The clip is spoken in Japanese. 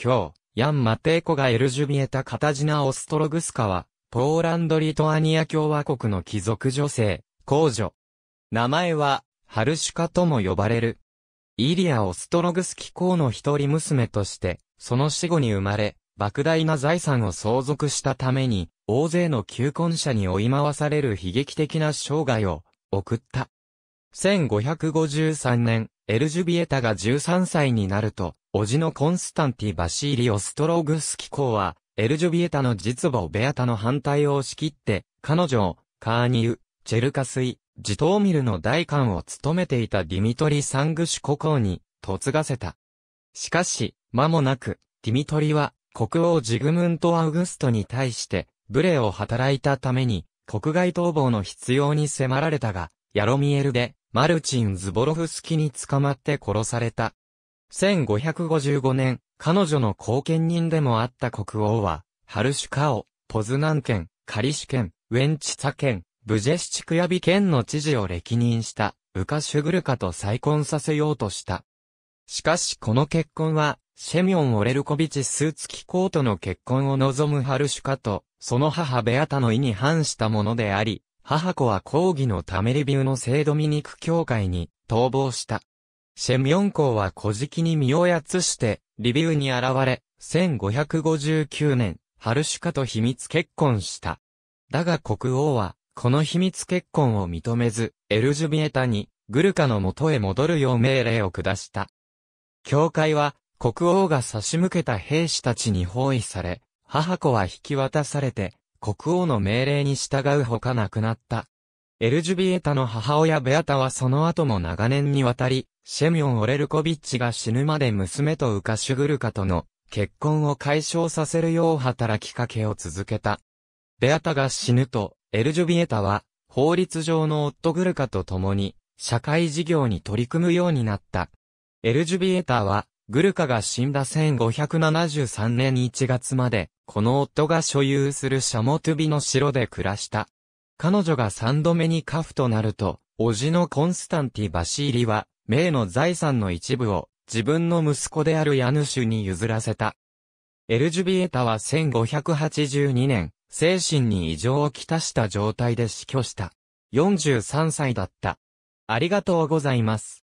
今日、ヤン・マテイコがエルジュビエタ・カタジナ・オストログスカは、ポーランド・リトアニア共和国の貴族女性、公女。名前は、ハルシュカとも呼ばれる。イリア・オストログスキ公の一人娘として、その死後に生まれ、莫大な財産を相続したために、大勢の求婚者に追い回される悲劇的な生涯を送った。1553年、エルジュビエタが13歳になると、叔父のコンスタンティ・バシーリ・オストローグスキ構は、エルジョビエタの実母ベアタの反対を押し切って、彼女を、カーニウ、チェルカスイ、ジトーミルの大官を務めていたディミトリ・サングシュ国王に、嫁がせた。しかし、間もなく、ディミトリは、国王ジグムント・アウグストに対して、無礼を働いたために、国外逃亡の必要に迫られたが、ヤロミエルで、マルチン・ズボロフスキに捕まって殺された。1555年、彼女の後見人でもあった国王は、ハルシュカオ、ポズナン県、カリシュ県、ウェンチツァ県、ブジェシチクヤビ県の知事を歴任した、ウカシュグルカと再婚させようとした。しかしこの結婚は、シェミオン・オレルコビチ・スーツキコートの結婚を望むハルシュカと、その母ベアタの意に反したものであり、母子は抗議のためリビューの聖ドミニク教会に逃亡した。シェミョン公は古事記に身をやつして、リビウに現れ、1559年、ハルシュカと秘密結婚した。だが国王は、この秘密結婚を認めず、エルジュビエタに、グルカの元へ戻るよう命令を下した。教会は、国王が差し向けた兵士たちに包囲され、母子は引き渡されて、国王の命令に従うほかなくなった。エルジュビエタの母親ベアタはその後も長年にわたり、シェミオン・オレルコビッチが死ぬまで娘とウカシュグルカとの結婚を解消させるよう働きかけを続けた。ベアタが死ぬと、エルジュビエタは、法律上の夫グルカと共に、社会事業に取り組むようになった。エルジュビエタは、グルカが死んだ1573年1月まで、この夫が所有するシャモトゥビの城で暮らした。彼女が三度目にカフとなると、叔父のコンスタンティ・バシーリは、名の財産の一部を自分の息子である家主に譲らせた。エルジュビエタは1582年、精神に異常をきたした状態で死去した。43歳だった。ありがとうございます。